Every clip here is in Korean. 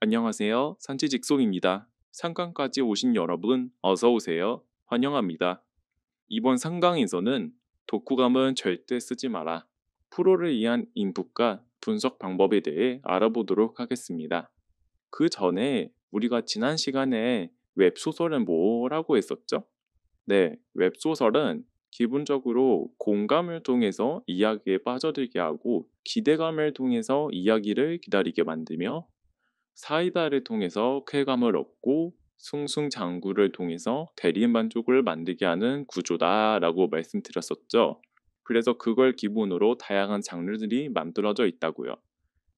안녕하세요. 산지직송입니다. 상강까지 오신 여러분 어서 오세요. 환영합니다. 이번 상강에서는 독후감은 절대 쓰지 마라. 프로를 위한 인풋과 분석 방법에 대해 알아보도록 하겠습니다. 그 전에 우리가 지난 시간에 웹소설은 뭐라고 했었죠? 네, 웹소설은 기본적으로 공감을 통해서 이야기에 빠져들게 하고 기대감을 통해서 이야기를 기다리게 만들며 사이다를 통해서 쾌감을 얻고 숭숭장구를 통해서 대리만족을 만들게 하는 구조다라고 말씀드렸었죠. 그래서 그걸 기본으로 다양한 장르들이 만들어져 있다고요.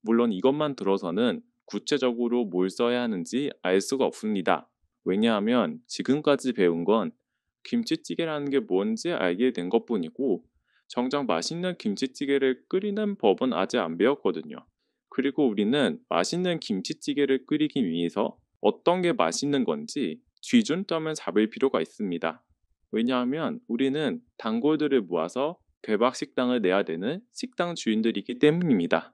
물론 이것만 들어서는 구체적으로 뭘 써야 하는지 알 수가 없습니다. 왜냐하면 지금까지 배운 건 김치찌개라는 게 뭔지 알게 된 것뿐이고 정작 맛있는 김치찌개를 끓이는 법은 아직 안 배웠거든요. 그리고 우리는 맛있는 김치찌개를 끓이기 위해서 어떤 게 맛있는 건지 기준점을 잡을 필요가 있습니다. 왜냐하면 우리는 단골들을 모아서 괴박식당을 내야 되는 식당 주인들이기 때문입니다.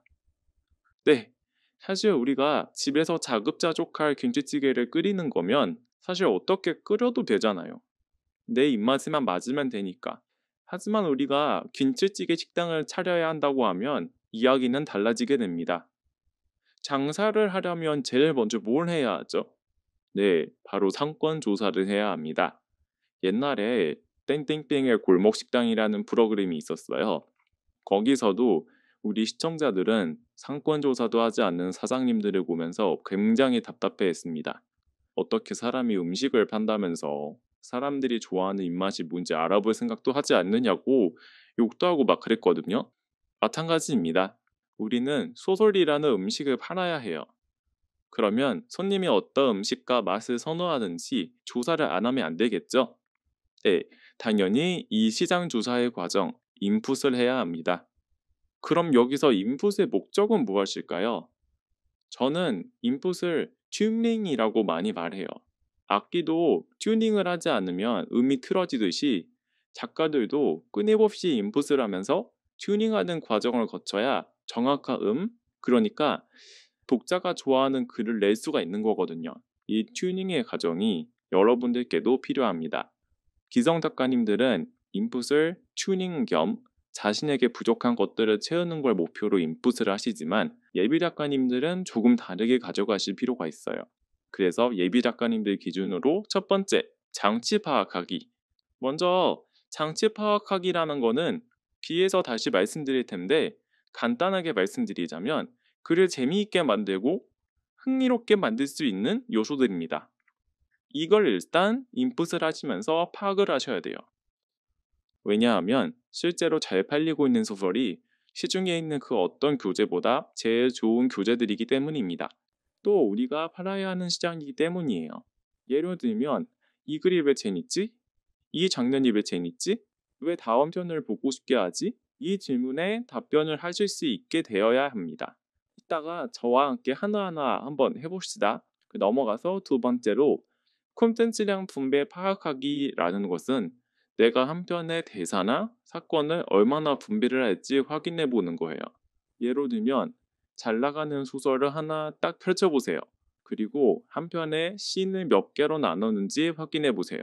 네. 사실 우리가 집에서 자급자족할 김치찌개를 끓이는 거면 사실 어떻게 끓여도 되잖아요. 내 입맛에만 맞으면 되니까. 하지만 우리가 김치찌개 식당을 차려야 한다고 하면 이야기는 달라지게 됩니다. 장사를 하려면 제일 먼저 뭘 해야 하죠? 네, 바로 상권 조사를 해야 합니다. 옛날에 땡땡땡의 골목 식당이라는 프로그램이 있었어요. 거기서도 우리 시청자들은 상권 조사도 하지 않는 사장님들을 보면서 굉장히 답답해했습니다. 어떻게 사람이 음식을 판다면서 사람들이 좋아하는 입맛이 뭔지 알아볼 생각도 하지 않느냐고 욕도 하고 막 그랬거든요. 마찬가지입니다. 우리는 소설이라는 음식을 팔아야 해요. 그러면 손님이 어떤 음식과 맛을 선호하는지 조사를 안 하면 안 되겠죠? 네, 당연히 이 시장 조사의 과정, 인풋을 해야 합니다. 그럼 여기서 인풋의 목적은 무엇일까요? 저는 인풋을 튜닝이라고 많이 말해요. 악기도 튜닝을 하지 않으면 음이 틀어지듯이 작가들도 끊임없이 인풋을 하면서 튜닝하는 과정을 거쳐야 정확한 음, 그러니까 독자가 좋아하는 글을 낼 수가 있는 거거든요. 이 튜닝의 과정이 여러분들께도 필요합니다. 기성 작가님들은 인풋을 튜닝 겸 자신에게 부족한 것들을 채우는 걸 목표로 인풋을 하시지만 예비 작가님들은 조금 다르게 가져가실 필요가 있어요. 그래서 예비 작가님들 기준으로 첫 번째, 장치 파악하기. 먼저 장치 파악하기라는 거는 뒤에서 다시 말씀드릴 텐데 간단하게 말씀드리자면 글을 재미있게 만들고 흥미롭게 만들 수 있는 요소들입니다. 이걸 일단 인풋을 하시면서 파악을 하셔야 돼요. 왜냐하면 실제로 잘 팔리고 있는 소설이 시중에 있는 그 어떤 교재보다 제일 좋은 교재들이기 때문입니다. 또 우리가 팔아야 하는 시장이기 때문이에요. 예를 들면 이 글이 왜 재밌지? 이 장면이 왜 재밌지? 왜 다음 편을 보고 싶게 하지? 이 질문에 답변을 하실 수 있게 되어야 합니다. 이따가 저와 함께 하나하나 한번 해봅시다. 그 넘어가서 두 번째로 콘텐츠량 분배 파악하기라는 것은 내가 한 편의 대사나 사건을 얼마나 분배를 할지 확인해 보는 거예요. 예로 들면 잘 나가는 소설을 하나 딱 펼쳐보세요. 그리고 한 편의 씬을 몇 개로 나누는지 확인해 보세요.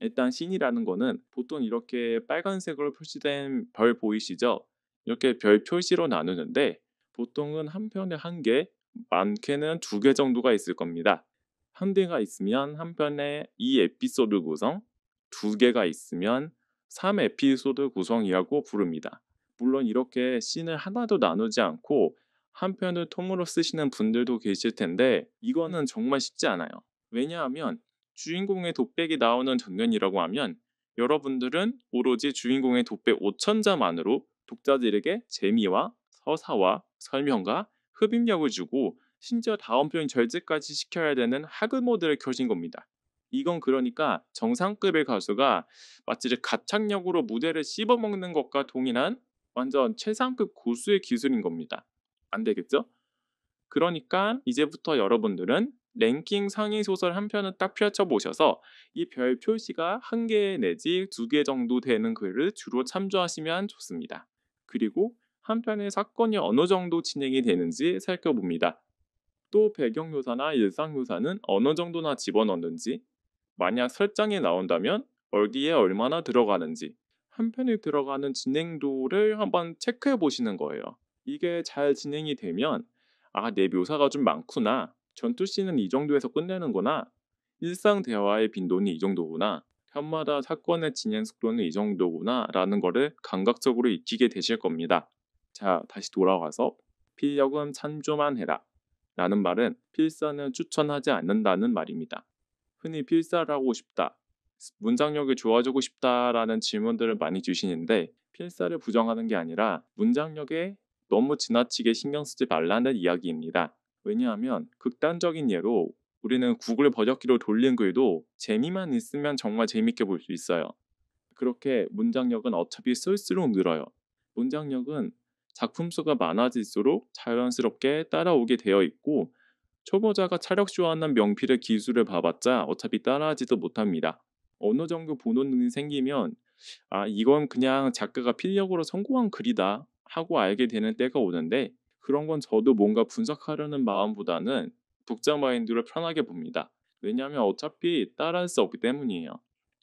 일단 신이라는 거는 보통 이렇게 빨간색으로 표시된 별 보이시죠? 이렇게 별 표시로 나누는데 보통은 한 편에 한 개, 많게는 두 개 정도가 있을 겁니다. 한대가 있으면 한 편에 이 에피소드 구성, 두 개가 있으면 3 에피소드 구성이라고 부릅니다. 물론 이렇게 씬을 하나도 나누지 않고 한 편을 통으로 쓰시는 분들도 계실 텐데 이거는 정말 쉽지 않아요. 왜냐하면 주인공의 돋백이 나오는 전면이라고 하면 여러분들은 오로지 주인공의 돋백 5천자만으로 독자들에게 재미와 서사와 설명과 흡입력을 주고 심지어 다음 표현 절제까지 시켜야 되는 하급 모드를 켜진 겁니다. 이건 그러니까 정상급의 가수가 마치 가창력으로 무대를 씹어먹는 것과 동일한 완전 최상급 고수의 기술인 겁니다. 안 되겠죠? 그러니까 이제부터 여러분들은 랭킹 상위 소설 한 편을 딱 펼쳐보셔서 이 별 표시가 한 개 내지 두 개 정도 되는 글을 주로 참조하시면 좋습니다. 그리고 한 편의 사건이 어느 정도 진행이 되는지 살펴봅니다. 또 배경 묘사나 일상 묘사는 어느 정도나 집어넣는지, 만약 설정에 나온다면 어디에 얼마나 들어가는지, 한 편에 들어가는 진행도를 한번 체크해 보시는 거예요. 이게 잘 진행이 되면 아, 내 묘사가 좀 많구나. 전투씬은 이 정도에서 끝내는구나. 일상 대화의 빈도는 이 정도구나. 편마다 사건의 진행 속도는 이 정도구나. 라는 거를 감각적으로 익히게 되실 겁니다. 자, 다시 돌아와서 필력은 참조만 해라. 라는 말은 필사는 추천하지 않는다는 말입니다. 흔히 필사를 하고 싶다. 문장력이 좋아지고 싶다라는 질문들을 많이 주시는데 필사를 부정하는 게 아니라 문장력에 너무 지나치게 신경 쓰지 말라는 이야기입니다. 왜냐하면 극단적인 예로 우리는 구글 버젓기로 돌린 글도 재미만 있으면 정말 재밌게 볼 수 있어요. 그렇게 문장력은 어차피 쓸수록 늘어요. 문장력은 작품 수가 많아질수록 자연스럽게 따라오게 되어 있고 초보자가 차력쇼하는 명필의 기술을 봐봤자 어차피 따라하지도 못합니다. 어느 정도 보는 눈이 생기면 아 이건 그냥 작가가 필력으로 성공한 글이다 하고 알게 되는 때가 오는데 그런 건 저도 뭔가 분석하려는 마음보다는 독자 마인드를 편하게 봅니다. 왜냐하면 어차피 따라할 수 없기 때문이에요.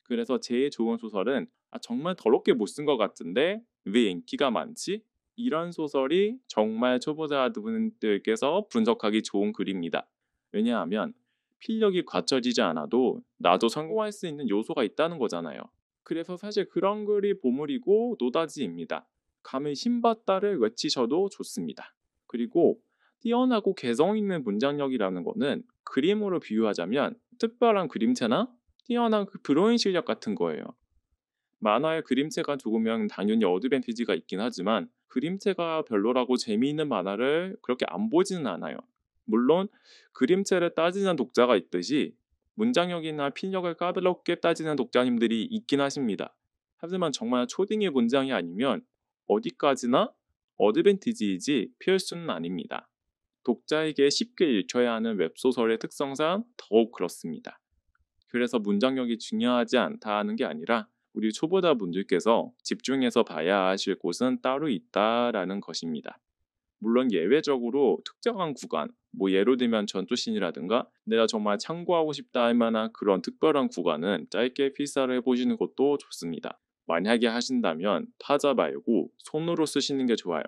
그래서 제일 좋은 소설은 아, 정말 더럽게 못 쓴 것 같은데 왜 인기가 많지? 이런 소설이 정말 초보자분들께서 분석하기 좋은 글입니다. 왜냐하면 필력이 갖춰지지 않아도 나도 성공할 수 있는 요소가 있다는 거잖아요. 그래서 사실 그런 글이 보물이고 노다지입니다. 감히 신받다를 외치셔도 좋습니다. 그리고 뛰어나고 개성 있는 문장력이라는 것은 그림으로 비유하자면 특별한 그림체나 뛰어난 그 드로잉 실력 같은 거예요. 만화의 그림체가 좋으면 당연히 어드밴티지가 있긴 하지만 그림체가 별로라고 재미있는 만화를 그렇게 안 보지는 않아요. 물론 그림체를 따지는 독자가 있듯이 문장력이나 필력을 까다롭게 따지는 독자님들이 있긴 하십니다. 하지만 정말 초딩의 문장이 아니면 어디까지나 어드밴티지이지 필수는 아닙니다. 독자에게 쉽게 읽혀야 하는 웹소설의 특성상 더욱 그렇습니다. 그래서 문장력이 중요하지 않다는 하게 아니라 우리 초보자 분들께서 집중해서 봐야 하실 곳은 따로 있다라는 것입니다. 물론 예외적으로 특정한 구간, 뭐 예로 들면 전투신이라든가 내가 정말 참고하고 싶다 할 만한 그런 특별한 구간은 짧게 필사를 해보시는 것도 좋습니다. 만약에 하신다면 타자 말고 손으로 쓰시는 게 좋아요.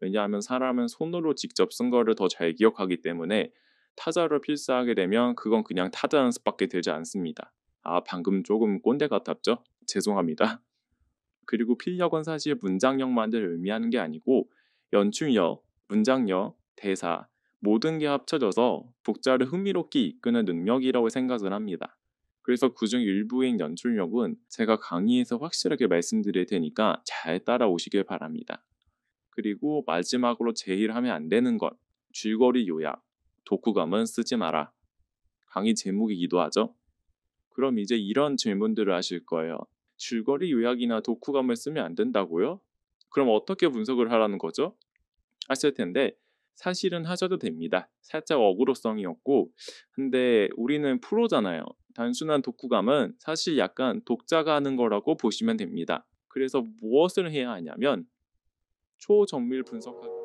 왜냐하면 사람은 손으로 직접 쓴 거를 더 잘 기억하기 때문에 타자로 필사하게 되면 그건 그냥 타자 연습밖에 되지 않습니다. 아, 방금 조금 꼰대 같았죠? 죄송합니다. 그리고 필력은 사실 문장력만을 의미하는 게 아니고 연출력, 문장력, 대사 모든 게 합쳐져서 독자를 흥미롭게 이끄는 능력이라고 생각을 합니다. 그래서 그 중 일부인 연출력은 제가 강의에서 확실하게 말씀드릴 테니까 잘 따라오시길 바랍니다. 그리고 마지막으로 제일 하면 안 되는 것. 줄거리 요약. 독후감은 쓰지 마라. 강의 제목이기도 하죠. 그럼 이제 이런 질문들을 하실 거예요. 줄거리 요약이나 독후감을 쓰면 안 된다고요? 그럼 어떻게 분석을 하라는 거죠? 하실 텐데 사실은 하셔도 됩니다. 살짝 어그로성이었고 근데 우리는 프로잖아요. 단순한 독후감은 사실 약간 독자가 하는 거라고 보시면 됩니다. 그래서 무엇을 해야 하냐면 초정밀 분석학